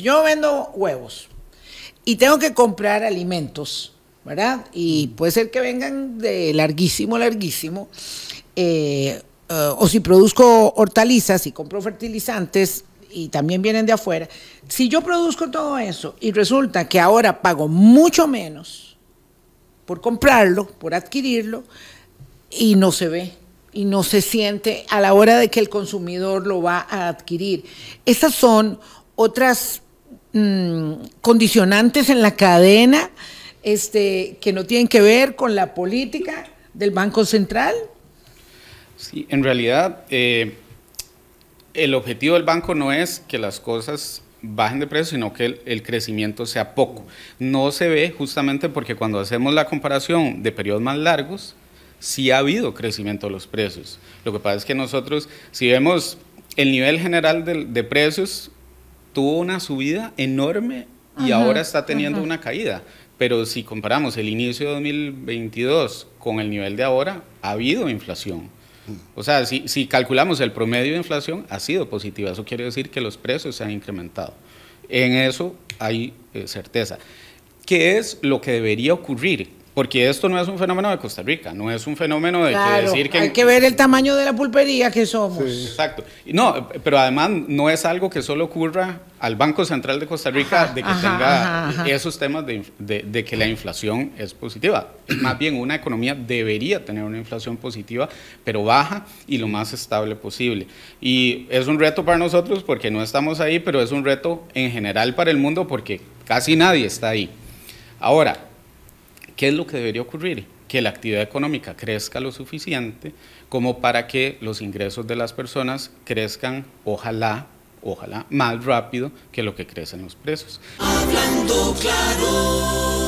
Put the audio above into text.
Si yo vendo huevos y tengo que comprar alimentos, ¿verdad? Y puede ser que vengan de larguísimo, larguísimo. Eh, eh, o si produzco hortalizas y compro fertilizantes y también vienen de afuera. Si yo produzco todo eso y resulta que ahora pago mucho menos por comprarlo, por adquirirlo, y no se ve y no se siente a la hora de que el consumidor lo va a adquirir. Esas son otras Mm, condicionantes en la cadena este, que no tienen que ver con la política del Banco Central? Sí, en realidad eh, el objetivo del banco no es que las cosas bajen de precio, sino que el, crecimiento sea poco. No se ve justamente porque cuando hacemos la comparación de periodos más largos, sí ha habido crecimiento de los precios. Lo que pasa es que nosotros, si vemos el nivel general de, de precios, tuvo una subida enorme y ahora está teniendo una caída. Pero si comparamos el inicio de 2022 con el nivel de ahora, ha habido inflación. Mm. O sea, si, calculamos el promedio de inflación, ha sido positiva. Eso quiere decir que los precios se han incrementado. En eso hay eh, certeza. ¿Qué es lo que debería ocurrir? Porque esto no es un fenómeno de Costa Rica, no es un fenómeno de decir que... Hay que ver el tamaño de la pulpería que somos. Exacto. No, pero además no es algo que solo ocurra al Banco Central de Costa Rica de que tenga esos temas de, de, que la inflación es positiva. Más bien una economía debería tener una inflación positiva, pero baja y lo más estable posible. Y es un reto para nosotros porque no estamos ahí, pero es un reto en general para el mundo porque casi nadie está ahí. Ahora, ¿Qué es lo que debería ocurrir? Que la actividad económica crezca lo suficiente como para que los ingresos de las personas crezcan, ojalá, ojalá, más rápido que lo que crecen los precios. Hablando claro.